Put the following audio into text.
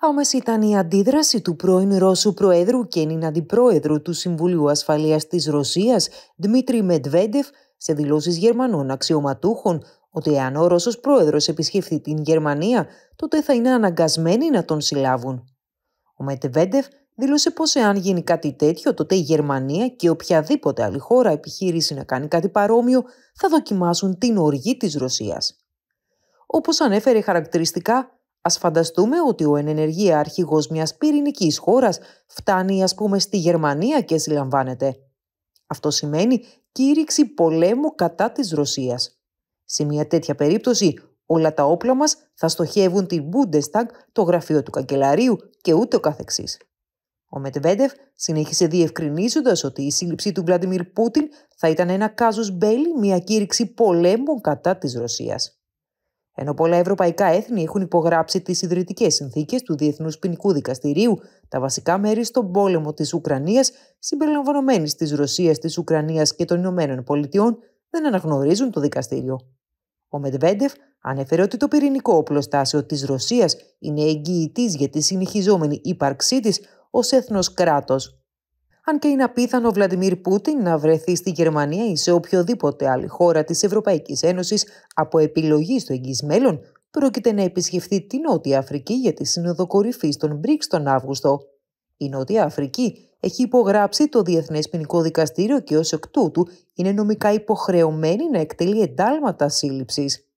Άμεση ήταν η αντίδραση του πρώην Ρώσου Προέδρου και νυν Αντιπρόεδρου του Συμβουλίου Ασφαλείας της Ρωσίας, Δημήτρη Μετβέντεφ, σε δηλώσεις Γερμανών αξιωματούχων ότι εάν ο Ρώσος Πρόεδρος επισκεφθεί την Γερμανία, τότε θα είναι αναγκασμένοι να τον συλλάβουν. Ο Μετβέντεφ δήλωσε πως εάν γίνει κάτι τέτοιο, τότε η Γερμανία και οποιαδήποτε άλλη χώρα επιχείρηση να κάνει κάτι παρόμοιο θα δοκιμάσουν την οργή της Ρωσίας. Όπως ανέφερε χαρακτηριστικά, Ας φανταστούμε ότι ο ενεργεία αρχηγός μιας πυρηνικής χώρας φτάνει ας πούμε στη Γερμανία και συλλαμβάνεται. Αυτό σημαίνει κήρυξη πολέμου κατά της Ρωσίας. Σε μια τέτοια περίπτωση όλα τα όπλα μας θα στοχεύουν την Bundestag, το γραφείο του καγκελαρίου και ο καθεξής. Ο Μετβέντεφ συνέχισε διευκρινίζοντας ότι η σύλληψη του Βλαντιμίρ Πούτιν θα ήταν ένα κάζους μπέλι, μια κήρυξη πολέμου κατά της Ρωσίας. Ενώ πολλά ευρωπαϊκά έθνη έχουν υπογράψει τις ιδρυτικές συνθήκες του Διεθνούς Ποινικού Δικαστηρίου, τα βασικά μέρη στον πόλεμο της Ουκρανίας, συμπεριλαμβανομένης της Ρωσίας, της Ουκρανίας και των Ηνωμένων Πολιτειών, δεν αναγνωρίζουν το δικαστήριο. Ο Μετβέντεφ ανέφερε ότι το πυρηνικό οπλοστάσιο της Ρωσίας είναι εγγυητής για τη συνεχιζόμενη ύπαρξή της ως έθνος κράτος αν και είναι απίθανο ο Βλαντιμίρ Πούτιν να βρεθεί στη Γερμανία ή σε οποιοδήποτε άλλη χώρα της Ευρωπαϊκής Ένωσης από επιλογή στο εγγύς μέλλον, πρόκειται να επισκεφθεί τη Νότια Αφρική για τη Σύνοδο Κορυφής των BRICS τον Αύγουστο. Η Νότια Αφρική έχει υπογράψει το Διεθνές Ποινικό Δικαστήριο και ως εκ τούτου είναι νομικά υποχρεωμένη να εκτελεί εντάλματα σύλληψης.